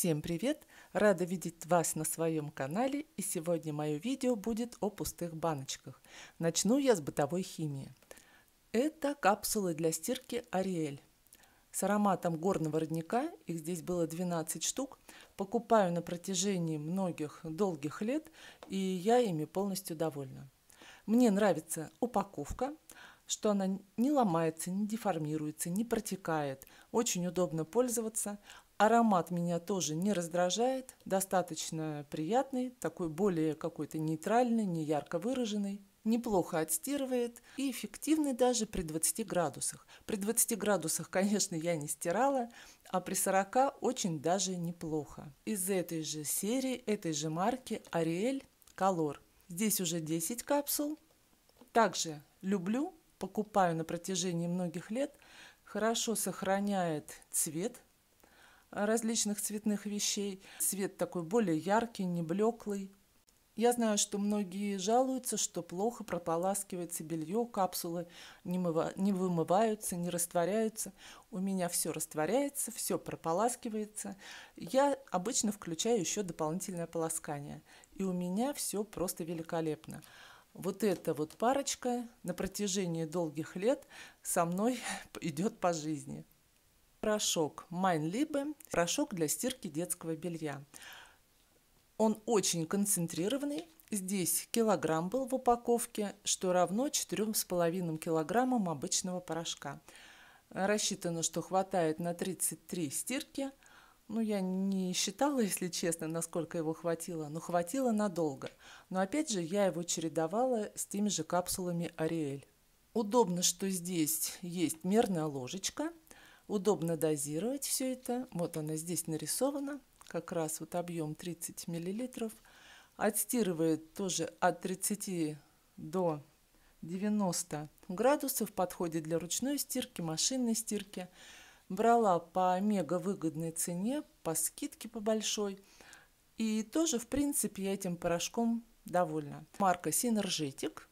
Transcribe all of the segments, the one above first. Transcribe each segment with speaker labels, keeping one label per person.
Speaker 1: Всем привет! Рада видеть вас на своем канале и сегодня мое видео будет о пустых баночках. Начну я с бытовой химии. Это капсулы для стирки Ариэль. С ароматом горного родника, их здесь было 12 штук, покупаю на протяжении многих долгих лет и я ими полностью довольна. Мне нравится упаковка, что она не ломается, не деформируется, не протекает. Очень удобно пользоваться. Аромат меня тоже не раздражает, достаточно приятный, такой более какой-то нейтральный, не ярко выраженный неплохо отстирывает и эффективный даже при 20 градусах. При 20 градусах, конечно, я не стирала, а при 40 очень даже неплохо. Из этой же серии, этой же марки Ariel Color. Здесь уже 10 капсул. Также люблю, покупаю на протяжении многих лет. Хорошо сохраняет цвет, различных цветных вещей. Цвет такой более яркий, не блеклый. Я знаю, что многие жалуются, что плохо прополаскивается белье, капсулы не, мыва, не вымываются, не растворяются. У меня все растворяется, все прополаскивается. Я обычно включаю еще дополнительное полоскание. И у меня все просто великолепно. Вот эта вот парочка на протяжении долгих лет со мной идет по жизни порошок Майнлибе, порошок для стирки детского белья. Он очень концентрированный. Здесь килограмм был в упаковке, что равно 4,5 килограммам обычного порошка. Рассчитано, что хватает на 33 стирки. Ну, я не считала, если честно, насколько его хватило, но хватило надолго. Но опять же, я его чередовала с теми же капсулами Ариэль. Удобно, что здесь есть мерная ложечка – Удобно дозировать все это. Вот она здесь нарисована, как раз вот объем 30 мл. Отстирывает тоже от 30 до 90 градусов, подходит для ручной стирки, машинной стирки. Брала по мега выгодной цене, по скидке по большой. И тоже, в принципе, я этим порошком довольна. Марка Синержетик,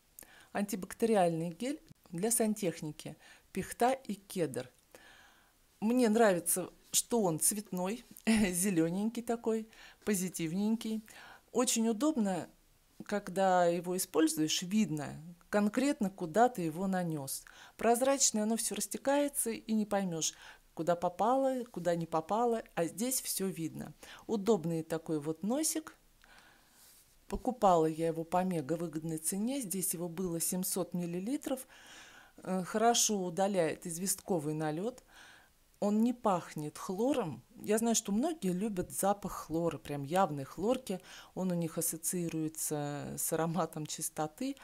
Speaker 1: антибактериальный гель для сантехники, пихта и кедр. Мне нравится, что он цветной, зелененький такой, позитивненький. Очень удобно, когда его используешь, видно конкретно, куда ты его нанес. Прозрачное оно все растекается и не поймешь, куда попало, куда не попало, а здесь все видно. Удобный такой вот носик. Покупала я его по мега выгодной цене, здесь его было 700 миллилитров. Э, хорошо удаляет известковый налет он не пахнет хлором. Я знаю, что многие любят запах хлора, прям явной хлорки. Он у них ассоциируется с ароматом чистоты.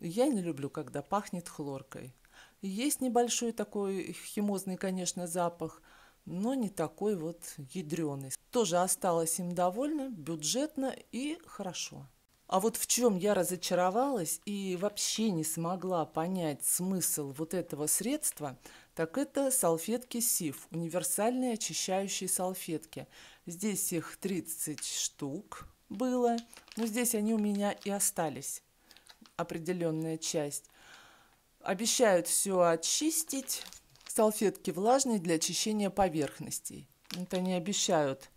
Speaker 1: Я не люблю, когда пахнет хлоркой. Есть небольшой такой химозный, конечно, запах, но не такой вот ядреный. Тоже осталось им довольно, бюджетно и хорошо. А вот в чем я разочаровалась и вообще не смогла понять смысл вот этого средства, так это салфетки СИФ, универсальные очищающие салфетки. Здесь их 30 штук было, но здесь они у меня и остались, определенная часть. Обещают все очистить. Салфетки влажные для очищения поверхностей. Вот они обещают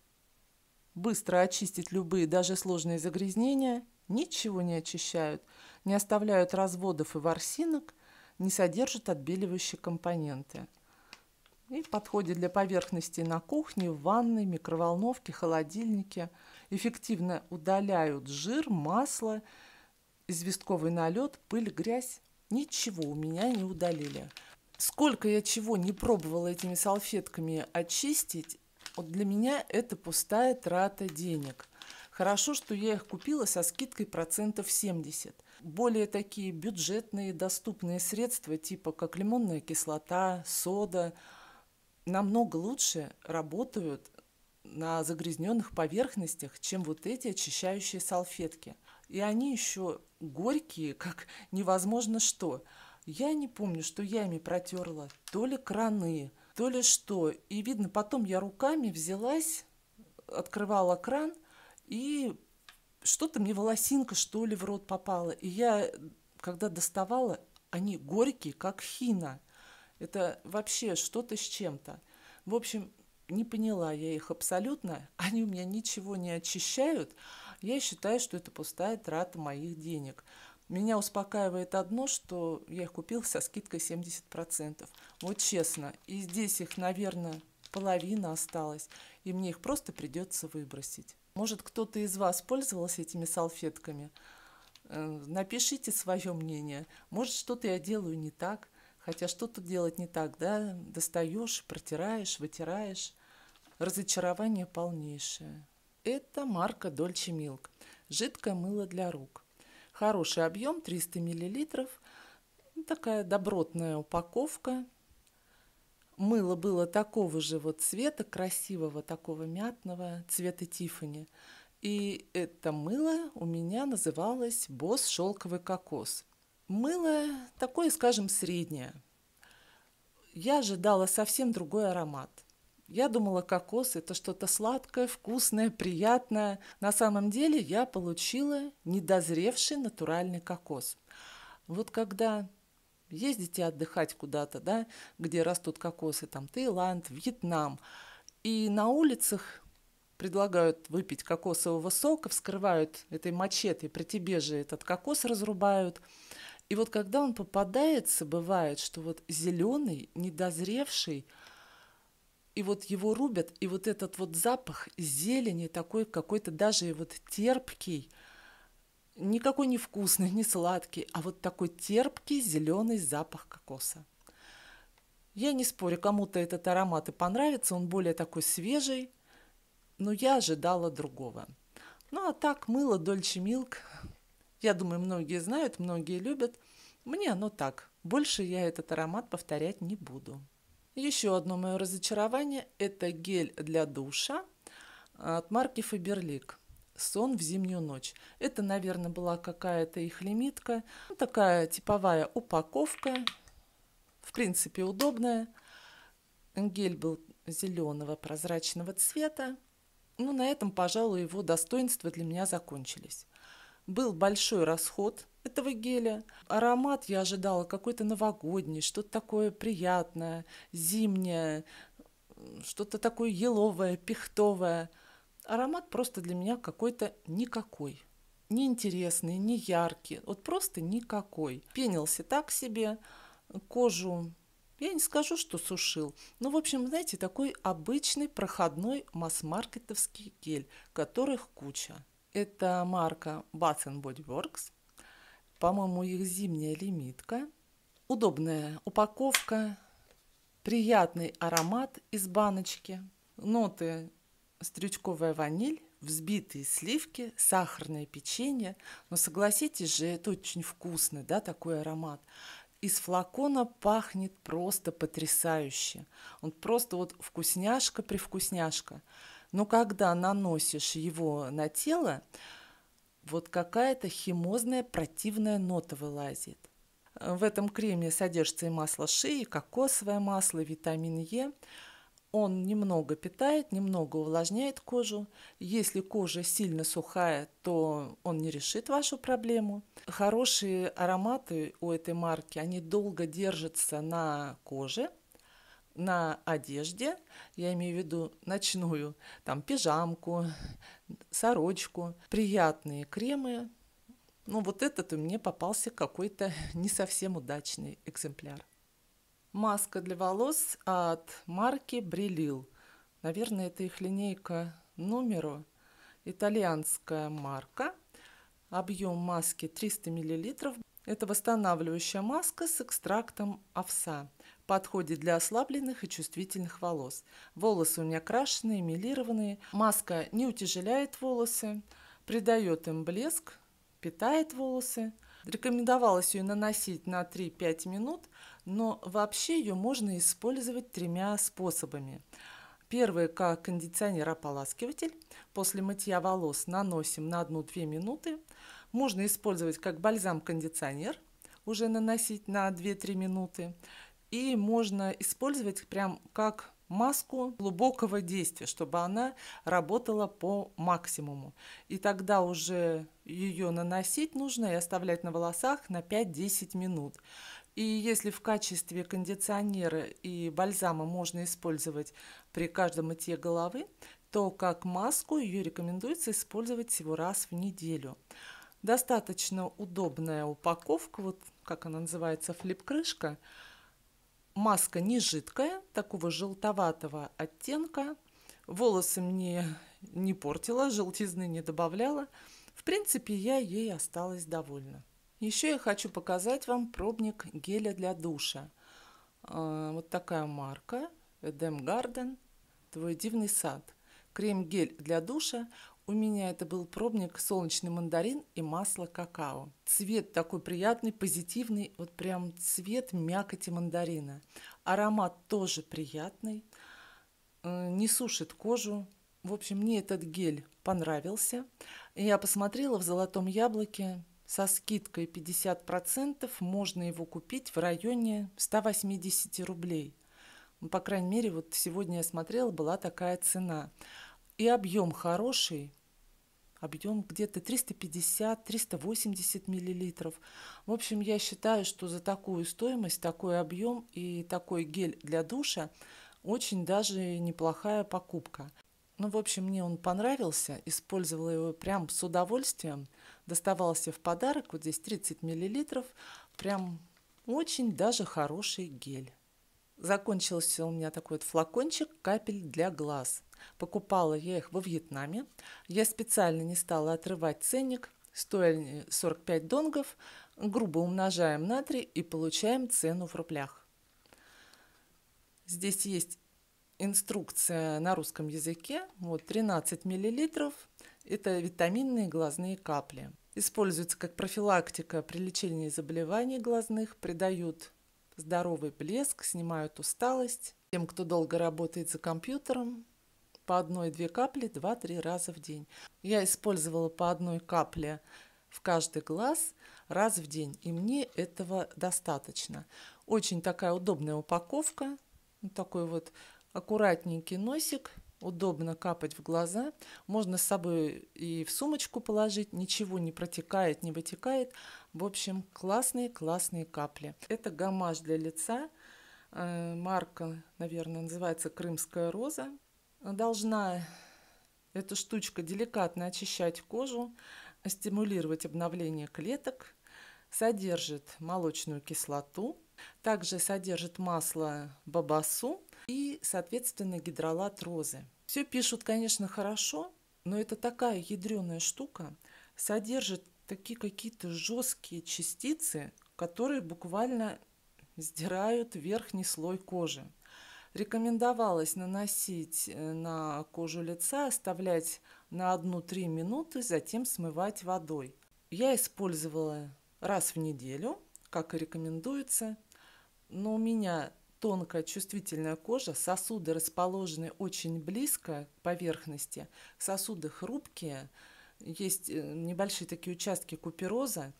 Speaker 1: быстро очистить любые, даже сложные загрязнения. Ничего не очищают, не оставляют разводов и ворсинок – не содержит отбеливающие компоненты. И подходит для поверхности на кухне, в ванной, микроволновке, холодильнике. Эффективно удаляют жир, масло, известковый налет, пыль, грязь. Ничего у меня не удалили. Сколько я чего не пробовала этими салфетками очистить, вот для меня это пустая трата денег. Хорошо, что я их купила со скидкой процентов 70 более такие бюджетные доступные средства, типа как лимонная кислота, сода, намного лучше работают на загрязненных поверхностях, чем вот эти очищающие салфетки. И они еще горькие, как невозможно что. Я не помню, что я ими протерла, то ли краны, то ли что. И видно, потом я руками взялась, открывала кран и что-то мне волосинка, что ли, в рот попала. И я, когда доставала, они горькие, как хина. Это вообще что-то с чем-то. В общем, не поняла я их абсолютно. Они у меня ничего не очищают. Я считаю, что это пустая трата моих денег. Меня успокаивает одно, что я их купил со скидкой 70%. Вот честно. И здесь их, наверное, половина осталась. И мне их просто придется выбросить. Может, кто-то из вас пользовался этими салфетками? Э, напишите свое мнение. Может, что-то я делаю не так, хотя что тут делать не так, да? Достаешь, протираешь, вытираешь. Разочарование полнейшее. Это марка Dolce Milk. Жидкое мыло для рук. Хороший объем, 300 мл. Такая добротная упаковка, Мыло было такого же вот цвета, красивого, такого мятного, цвета Тифани. И это мыло у меня называлось «Босс шелковый кокос». Мыло такое, скажем, среднее. Я ожидала совсем другой аромат. Я думала, кокос – это что-то сладкое, вкусное, приятное. На самом деле я получила недозревший натуральный кокос. Вот когда ездите отдыхать куда-то, да, где растут кокосы, там Таиланд, Вьетнам, и на улицах предлагают выпить кокосового сока, вскрывают этой мачете, при тебе же этот кокос разрубают. И вот когда он попадается, бывает, что вот зеленый, недозревший, и вот его рубят, и вот этот вот запах зелени такой какой-то даже и вот терпкий – никакой не вкусный, не сладкий, а вот такой терпкий зеленый запах кокоса. Я не спорю, кому-то этот аромат и понравится, он более такой свежий, но я ожидала другого. Ну а так, мыло Дольче Милк, я думаю, многие знают, многие любят. Мне оно так. Больше я этот аромат повторять не буду. Еще одно мое разочарование – это гель для душа от марки Фаберлик сон в зимнюю ночь. Это, наверное, была какая-то их лимитка. Ну, такая типовая упаковка, в принципе, удобная. Гель был зеленого прозрачного цвета. Ну, на этом, пожалуй, его достоинства для меня закончились. Был большой расход этого геля. Аромат я ожидала какой-то новогодний, что-то такое приятное, зимнее, что-то такое еловое, пихтовое – Аромат просто для меня какой-то никакой. Неинтересный, не яркий, вот просто никакой. Пенился так себе, кожу я не скажу, что сушил, но, в общем, знаете, такой обычный проходной масс-маркетовский гель, которых куча. Это марка Bath Body Works. По-моему, их зимняя лимитка. Удобная упаковка, приятный аромат из баночки, ноты стрючковая ваниль, взбитые сливки, сахарное печенье. Но согласитесь же, это очень вкусно, да, такой аромат. Из флакона пахнет просто потрясающе. Он просто вот вкусняшка-привкусняшка. Но когда наносишь его на тело, вот какая-то химозная противная нота вылазит. В этом креме содержится и масло шеи, кокосовое масло, витамин Е – он немного питает, немного увлажняет кожу. Если кожа сильно сухая, то он не решит вашу проблему. Хорошие ароматы у этой марки, они долго держатся на коже, на одежде, я имею в виду ночную, там пижамку, сорочку, приятные кремы. Ну вот этот у меня попался какой-то не совсем удачный экземпляр. Маска для волос от марки Брилил. Наверное, это их линейка номеру. Итальянская марка. Объем маски 300 мл. Это восстанавливающая маска с экстрактом овса. Подходит для ослабленных и чувствительных волос. Волосы у меня крашеные, милированные. Маска не утяжеляет волосы, придает им блеск, питает волосы. Рекомендовалось ее наносить на 3-5 минут – но вообще ее можно использовать тремя способами. Первый как кондиционер-ополаскиватель. После мытья волос наносим на 1-2 минуты. Можно использовать как бальзам-кондиционер, уже наносить на 2-3 минуты. И можно использовать прям как маску глубокого действия, чтобы она работала по максимуму. И тогда уже ее наносить нужно и оставлять на волосах на 5-10 минут. И если в качестве кондиционера и бальзама можно использовать при каждом мытье головы, то как маску ее рекомендуется использовать всего раз в неделю. Достаточно удобная упаковка, вот как она называется, флип-крышка. Маска не жидкая, такого желтоватого оттенка. Волосы мне не портила, желтизны не добавляла. В принципе, я ей осталась довольна. Еще я хочу показать вам пробник геля для душа. А, вот такая марка Эдем Гарден «Твой дивный сад». Крем-гель для душа. У меня это был пробник солнечный мандарин и масло какао. Цвет такой приятный, позитивный, вот прям цвет мякоти мандарина. Аромат тоже приятный, а, не сушит кожу, в общем, мне этот гель понравился. Я посмотрела в «Золотом яблоке» со скидкой 50% можно его купить в районе 180 рублей. Ну, по крайней мере, вот сегодня я смотрела, была такая цена. И объем хороший, объем где-то 350-380 миллилитров. В общем, я считаю, что за такую стоимость, такой объем и такой гель для душа очень даже неплохая покупка. Ну, в общем, мне он понравился, использовала его прям с удовольствием – доставался в подарок, вот здесь 30 миллилитров, прям очень даже хороший гель. Закончился у меня такой вот флакончик капель для глаз. Покупала я их во Вьетнаме. Я специально не стала отрывать ценник. Стоили 45 донгов. Грубо умножаем на 3 и получаем цену в рублях. Здесь есть инструкция на русском языке. Вот 13 миллилитров. Это витаминные глазные капли. Используются как профилактика при лечении заболеваний глазных, придают здоровый блеск, снимают усталость. Тем, кто долго работает за компьютером, по одной-две капли 2-3 раза в день. Я использовала по одной капле в каждый глаз раз в день, и мне этого достаточно. Очень такая удобная упаковка, ну, такой вот аккуратненький носик, удобно капать в глаза, можно с собой и в сумочку положить, ничего не протекает, не вытекает. В общем, классные-классные капли. Это гамаш для лица, э, марка, наверное, называется «Крымская роза». Должна эта штучка деликатно очищать кожу, стимулировать обновление клеток, содержит молочную кислоту, также содержит масло бабасу, и, соответственно, гидролат розы. Все пишут, конечно, хорошо, но это такая ядреная штука, содержит такие какие-то жесткие частицы, которые буквально сдирают верхний слой кожи. Рекомендовалось наносить э, на кожу лица, оставлять на 1-3 минуты, затем смывать водой. Я использовала раз в неделю, как и рекомендуется, но у меня тонкая чувствительная кожа, сосуды расположены очень близко к поверхности, сосуды хрупкие, есть э, небольшие такие участки купероза.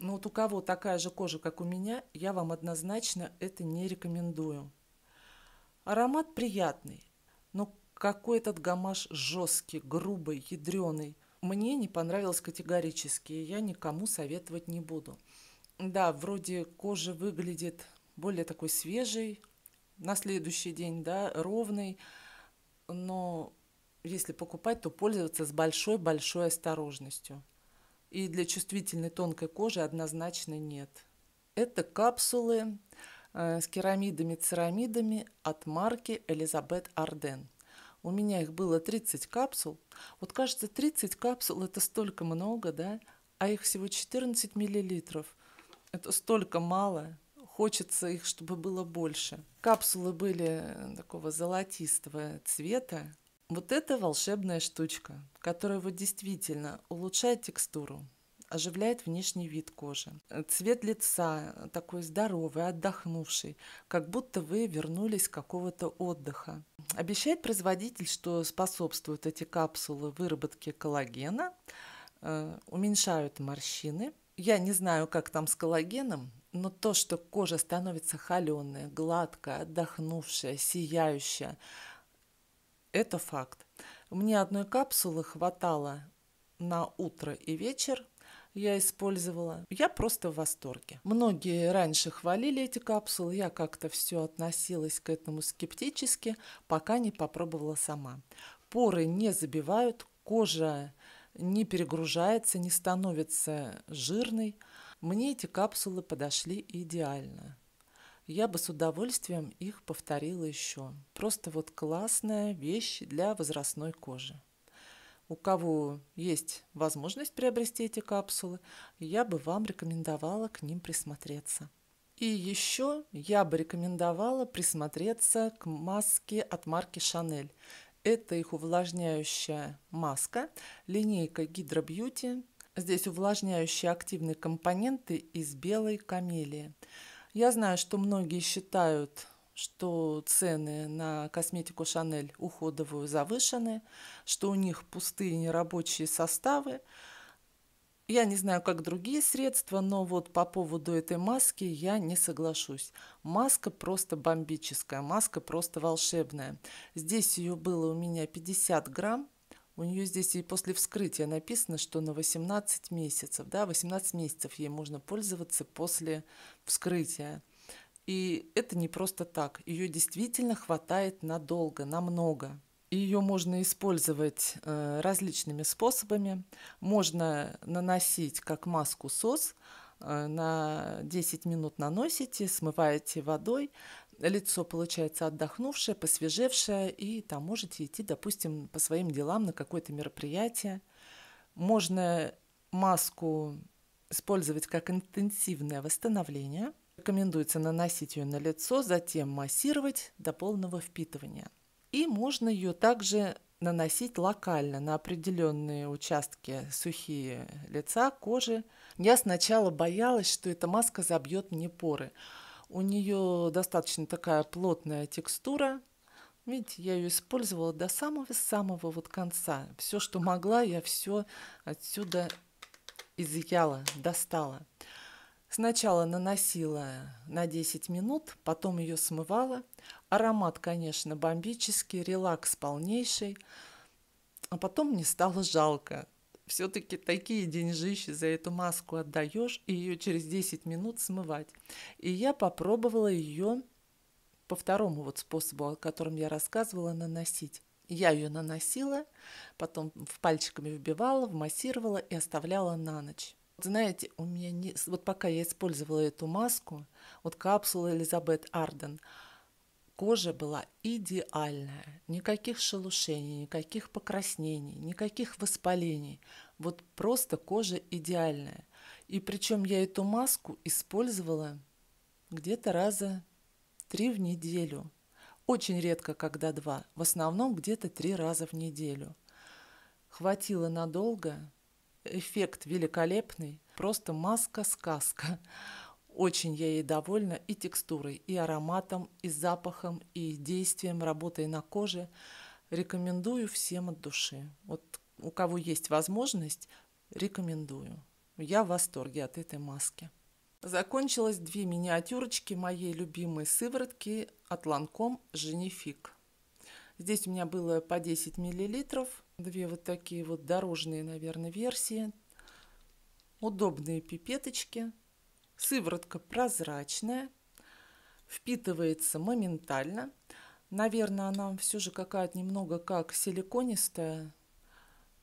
Speaker 1: Но вот у кого такая же кожа, как у меня, я вам однозначно это не рекомендую. Аромат приятный, но какой этот гамаш жесткий, грубый, ядреный. Мне не понравилось категорически, и я никому советовать не буду. Да, вроде кожа выглядит более такой свежий, на следующий день, да, ровный, но если покупать, то пользоваться с большой-большой осторожностью. И для чувствительной тонкой кожи однозначно нет. Это капсулы э, с керамидами-церамидами от марки Элизабет Арден. У меня их было 30 капсул. Вот кажется, 30 капсул – это столько много, да? А их всего 14 миллилитров. Это столько мало хочется их, чтобы было больше. Капсулы были э, такого золотистого цвета. Вот это волшебная штучка, которая вот действительно улучшает текстуру, оживляет внешний вид кожи. Цвет лица такой здоровый, отдохнувший, как будто вы вернулись с какого-то отдыха. Обещает производитель, что способствуют эти капсулы выработке коллагена, э, уменьшают морщины. Я не знаю, как там с коллагеном, но то, что кожа становится холеная, гладкая, отдохнувшая, сияющая, это факт. Мне одной капсулы хватало на утро и вечер, я использовала. Я просто в восторге. Многие раньше хвалили эти капсулы, я как-то все относилась к этому скептически, пока не попробовала сама. Поры не забивают, кожа не перегружается, не становится жирной. Мне эти капсулы подошли идеально. Я бы с удовольствием их повторила еще. Просто вот классная вещь для возрастной кожи. У кого есть возможность приобрести эти капсулы, я бы вам рекомендовала к ним присмотреться. И еще я бы рекомендовала присмотреться к маске от марки Chanel. Это их увлажняющая маска, линейка гидробьюти. Здесь увлажняющие активные компоненты из белой камелии. Я знаю, что многие считают, что цены на косметику Шанель уходовую завышены, что у них пустые нерабочие составы. Я не знаю, как другие средства, но вот по поводу этой маски я не соглашусь. Маска просто бомбическая, маска просто волшебная. Здесь ее было у меня 50 грамм, у нее здесь и после вскрытия написано, что на 18 месяцев, да, 18 месяцев ей можно пользоваться после вскрытия. И это не просто так. Ее действительно хватает надолго, намного. Ее можно использовать э, различными способами. Можно наносить как маску сос, Э, на 10 минут наносите, смываете водой, лицо получается отдохнувшее, посвежевшее, и там можете идти, допустим, по своим делам на какое-то мероприятие. Можно маску использовать как интенсивное восстановление. Рекомендуется наносить ее на лицо, затем массировать до полного впитывания. И можно ее также наносить локально на определенные участки сухие лица, кожи. Я сначала боялась, что эта маска забьет мне поры. У нее достаточно такая плотная текстура. Видите, я ее использовала до самого-самого вот конца. Все, что могла, я все отсюда изъяла, достала. Сначала наносила на 10 минут, потом ее смывала. Аромат, конечно, бомбический, релакс полнейший. А потом мне стало жалко. Все-таки такие деньжищи за эту маску отдаешь и ее через 10 минут смывать. И я попробовала ее по второму вот способу, о котором я рассказывала, наносить. Я ее наносила, потом в пальчиками вбивала, вмассировала и оставляла на ночь. Знаете, у меня не... Вот пока я использовала эту маску, вот капсула Элизабет Арден, кожа была идеальная. Никаких шелушений, никаких покраснений, никаких воспалений. Вот просто кожа идеальная. И причем я эту маску использовала где-то раза три в неделю. Очень редко, когда два. В основном где-то три раза в неделю. Хватило надолго, Эффект великолепный, просто маска-сказка. Очень я ей довольна и текстурой, и ароматом, и запахом, и действием, работы на коже. Рекомендую всем от души. Вот у кого есть возможность, рекомендую. Я в восторге от этой маски. Закончилось две миниатюрочки моей любимой сыворотки от Ланком Genifique. Здесь у меня было по 10 миллилитров. Две вот такие вот дорожные, наверное, версии. Удобные пипеточки. Сыворотка прозрачная, впитывается моментально. Наверное, она все же какая-то немного как силиконистая.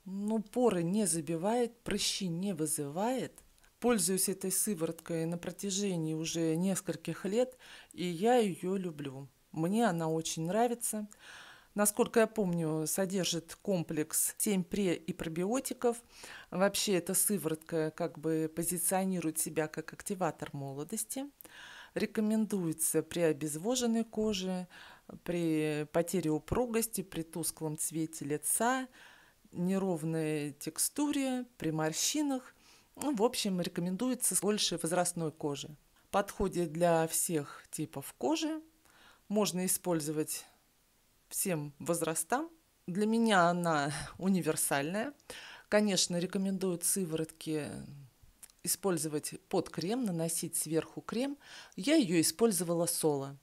Speaker 1: Но ну, поры не забивает, прыщи не вызывает. Пользуюсь этой сывороткой на протяжении уже нескольких лет, и я ее люблю. Мне она очень нравится насколько я помню, содержит комплекс 7 пре и пробиотиков. Вообще эта сыворотка как бы позиционирует себя как активатор молодости. Рекомендуется при обезвоженной коже, при потере упругости, при тусклом цвете лица, неровной текстуре, при морщинах. Ну, в общем, рекомендуется больше возрастной кожи. Подходит для всех типов кожи. Можно использовать всем возрастам. Для меня она универсальная. Конечно, рекомендуют сыворотки использовать под крем, наносить сверху крем. Я ее использовала соло.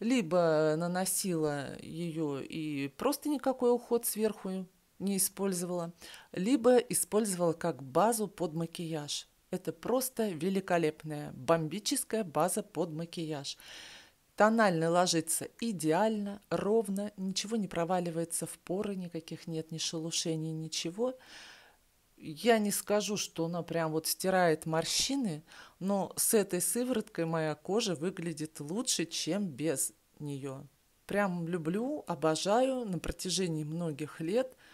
Speaker 1: Либо наносила ее и просто никакой уход сверху не использовала, либо использовала как базу под макияж. Это просто великолепная бомбическая база под макияж. Тонально ложится идеально, ровно, ничего не проваливается в поры, никаких нет ни шелушений, ничего. Я не скажу, что она прям вот стирает морщины, но с этой сывороткой моя кожа выглядит лучше, чем без нее. Прям люблю, обожаю на протяжении многих лет –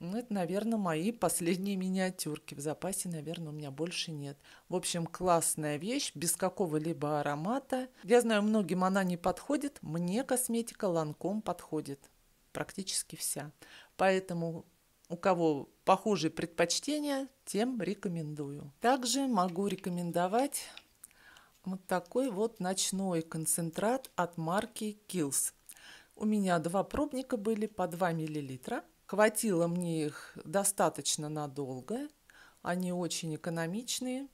Speaker 1: ну, это, наверное, мои последние миниатюрки. В запасе, наверное, у меня больше нет. В общем, классная вещь, без какого-либо аромата. Я знаю, многим она не подходит. Мне косметика Ланком подходит. Практически вся. Поэтому у кого похожие предпочтения, тем рекомендую. Также могу рекомендовать вот такой вот ночной концентрат от марки Kills. У меня два пробника были по 2 миллилитра. Хватило мне их достаточно надолго. Они очень экономичные.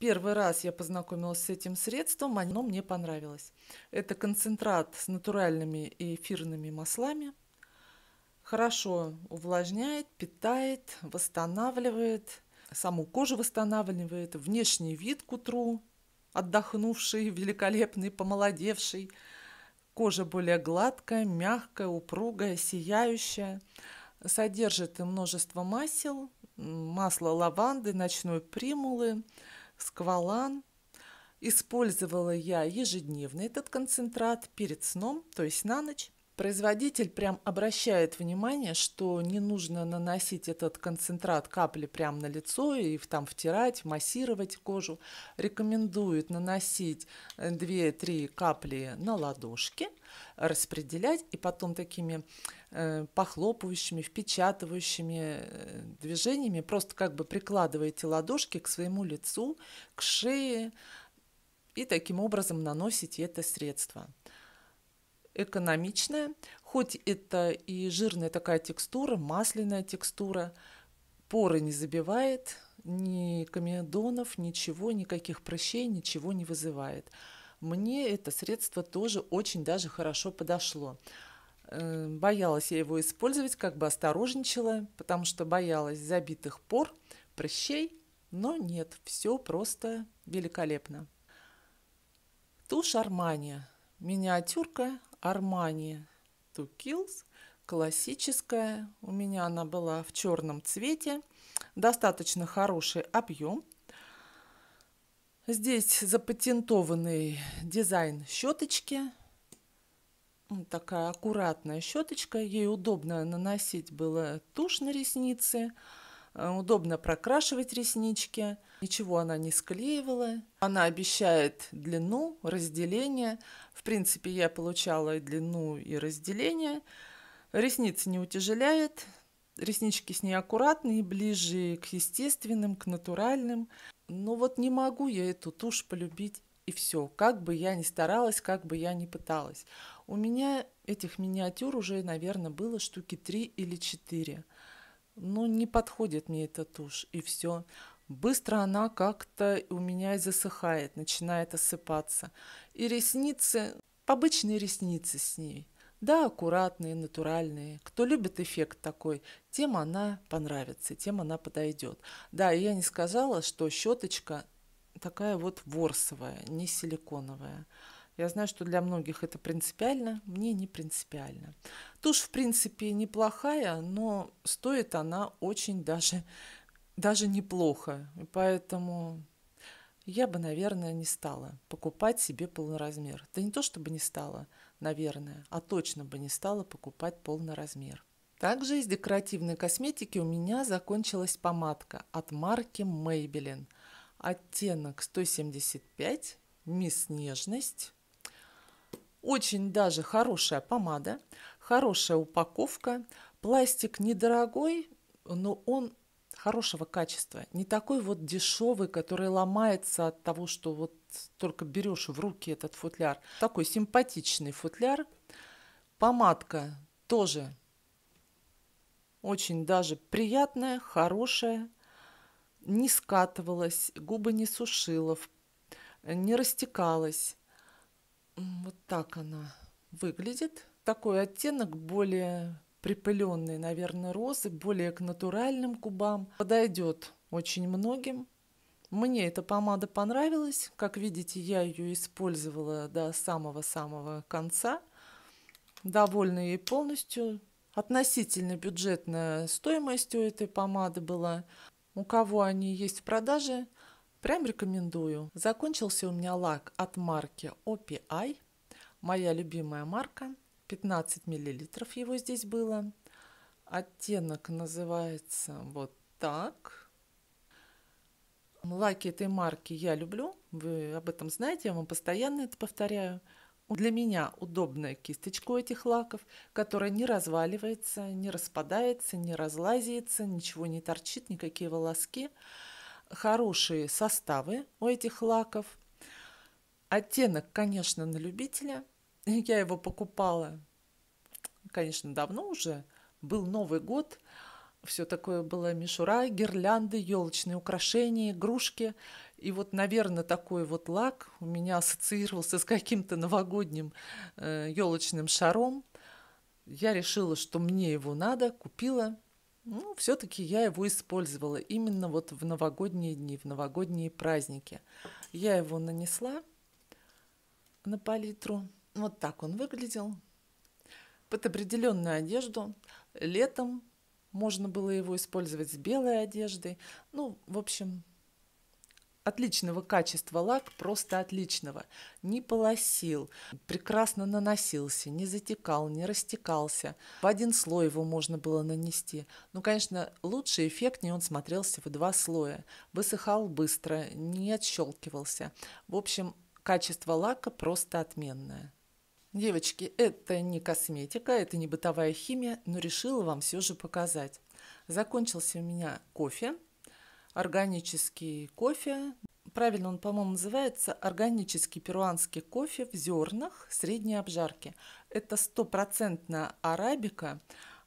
Speaker 1: Первый раз я познакомилась с этим средством, оно мне понравилось. Это концентрат с натуральными и эфирными маслами. Хорошо увлажняет, питает, восстанавливает, саму кожу восстанавливает, внешний вид к утру, отдохнувший, великолепный, помолодевший – Кожа более гладкая, мягкая, упругая, сияющая. Содержит множество масел, масло лаванды, ночной примулы, сквалан. Использовала я ежедневно этот концентрат перед сном, то есть на ночь. Производитель прям обращает внимание, что не нужно наносить этот концентрат капли прям на лицо и там втирать, массировать кожу. Рекомендует наносить 2-3 э, капли на ладошки, распределять и потом такими э, похлопывающими, впечатывающими э, движениями просто как бы прикладываете ладошки к своему лицу, к шее и таким образом наносите это средство экономичная, хоть это и жирная такая текстура, масляная текстура, поры не забивает, ни комедонов, ничего, никаких прыщей, ничего не вызывает. Мне это средство тоже очень даже хорошо подошло. Эм, боялась я его использовать, как бы осторожничала, потому что боялась забитых пор, прыщей, но нет, все просто великолепно. Тушь Армания. Миниатюрка Armani Two Kills. Классическая. У меня она была в черном цвете. Достаточно хороший объем. Здесь запатентованный дизайн щеточки. Вот ну, такая аккуратная щеточка. Ей удобно наносить было тушь на ресницы. Э, удобно прокрашивать реснички. Ничего она не склеивала. Она обещает длину, разделение. В принципе, я получала и длину, и разделение. Ресницы не утяжеляет. Реснички с ней аккуратные, ближе к естественным, к натуральным. Но вот не могу я эту тушь полюбить и все. Как бы я ни старалась, как бы я ни пыталась. У меня этих миниатюр уже, наверное, было штуки три или четыре. Но не подходит мне эта тушь, и все быстро она как-то у меня и засыхает, начинает осыпаться. И ресницы, обычные ресницы с ней. Да, аккуратные, натуральные. Кто любит эффект такой, тем она понравится, тем она подойдет. Да, и я не сказала, что щеточка такая вот ворсовая, не силиконовая. Я знаю, что для многих это принципиально, мне не принципиально. Тушь, в принципе, неплохая, но стоит она очень даже даже неплохо. И поэтому я бы, наверное, не стала покупать себе полный размер. Да не то чтобы не стала, наверное, а точно бы не стала покупать полный размер. Также из декоративной косметики у меня закончилась помадка от марки Maybelline. Оттенок 175, мисс Нежность. Очень даже хорошая помада, хорошая упаковка. Пластик недорогой, но он хорошего качества, не такой вот дешевый, который ломается от того, что вот только берешь в руки этот футляр. Такой симпатичный футляр. Помадка тоже очень даже приятная, хорошая, не скатывалась, губы не сушила, не растекалась. Вот так она выглядит. Такой оттенок более припыленные, наверное, розы, более к натуральным кубам. Подойдет очень многим. Мне эта помада понравилась. Как видите, я ее использовала до самого-самого конца. Довольна ей полностью. Относительно бюджетная стоимость у этой помады была. У кого они есть в продаже, прям рекомендую. Закончился у меня лак от марки OPI, моя любимая марка. 15 миллилитров его здесь было. Оттенок называется вот так. Лаки этой марки я люблю, вы об этом знаете, я вам постоянно это повторяю. Для меня удобная кисточка у этих лаков, которая не разваливается, не распадается, не разлазится, ничего не торчит, никакие волоски. Хорошие составы у этих лаков. Оттенок, конечно, на любителя – Я его покупала, конечно, давно уже. Был Новый год, все такое было мишура, гирлянды, елочные украшения, игрушки. И вот, наверное, такой вот лак у меня ассоциировался с каким-то новогодним э, елочным шаром. Я решила, что мне его надо, купила. Ну, все-таки я его использовала именно вот в новогодние дни, в новогодние праздники. Я его нанесла на палитру. Вот так он выглядел. Под определенную одежду. Летом можно было его использовать с белой одеждой. Ну, в общем, отличного качества лак, просто отличного. Не полосил, прекрасно наносился, не затекал, не растекался. В один слой его можно было нанести. Ну, конечно, лучший эффект не он смотрелся в два слоя. Высыхал быстро, не отщелкивался. В общем, качество лака просто отменное. Девочки, это не косметика, это не бытовая химия, но решила вам все же показать. Закончился у меня кофе, органический кофе. Правильно он, по-моему, называется органический перуанский кофе в зернах средней обжарки. Это стопроцентная арабика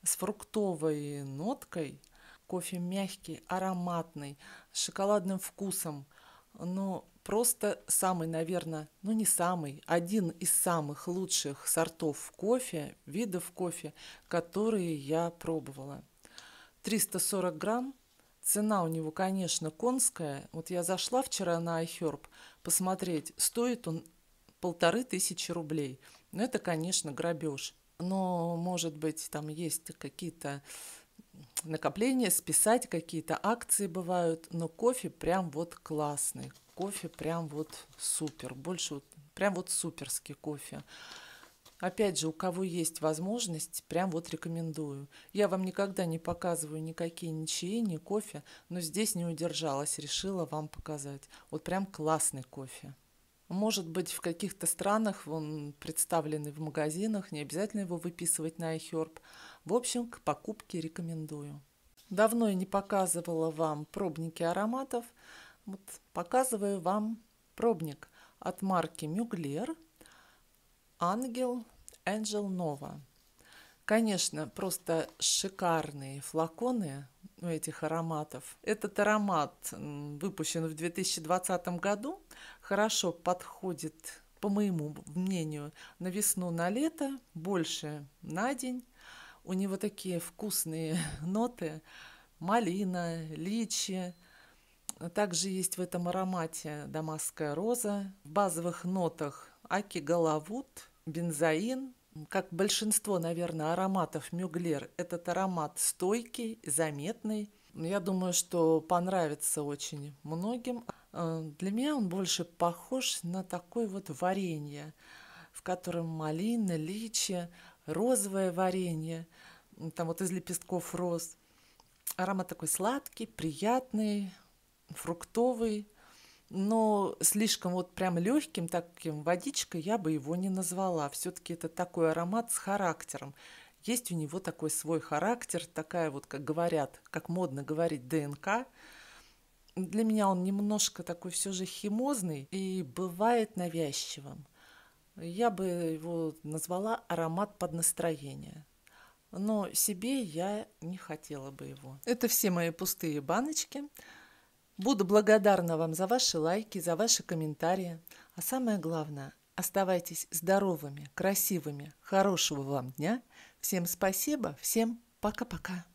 Speaker 1: с фруктовой ноткой. Кофе мягкий, ароматный, с шоколадным вкусом. Но просто самый, наверное, ну не самый, один из самых лучших сортов кофе, видов кофе, которые я пробовала. 340 грамм, цена у него, конечно, конская. Вот я зашла вчера на iHerb посмотреть, стоит он полторы тысячи рублей. Но ну, это, конечно, грабеж. Но, может быть, там есть какие-то накопления списать какие-то акции бывают, но кофе прям вот классный, кофе прям вот супер, больше вот, прям вот суперский кофе. Опять же, у кого есть возможность, прям вот рекомендую. Я вам никогда не показываю никакие ни чаи, ни кофе, но здесь не удержалась, решила вам показать. Вот прям классный кофе. Может быть, в каких-то странах он представленный в магазинах, не обязательно его выписывать на iHerb. В общем, к покупке рекомендую. Давно я не показывала вам пробники ароматов. Вот показываю вам пробник от марки Мюглер Ангел Angel Nova. Конечно, просто шикарные флаконы у этих ароматов. Этот аромат выпущен в 2020 году, хорошо подходит, по моему мнению, на весну, на лето, больше на день. У него такие вкусные ноты, малина, личи. Также есть в этом аромате дамасская роза. В базовых нотах аки головут, бензоин. Как большинство, наверное, ароматов мюглер, этот аромат стойкий, заметный. Я думаю, что понравится очень многим. Э, для меня он больше похож на такое вот варенье, в котором малина, личи, розовое варенье, там вот из лепестков роз. Аромат такой сладкий, приятный, фруктовый, но слишком вот прям легким таким водичкой я бы его не назвала. Все-таки это такой аромат с характером. Есть у него такой свой характер, такая вот, как говорят, как модно говорить, ДНК. Для меня он немножко такой все же химозный и бывает навязчивым. Я бы его назвала аромат под настроение. Но себе я не хотела бы его. Это все мои пустые баночки. Буду благодарна вам за ваши лайки, за ваши комментарии. А самое главное, оставайтесь здоровыми, красивыми. Хорошего вам дня. Всем спасибо, всем пока-пока.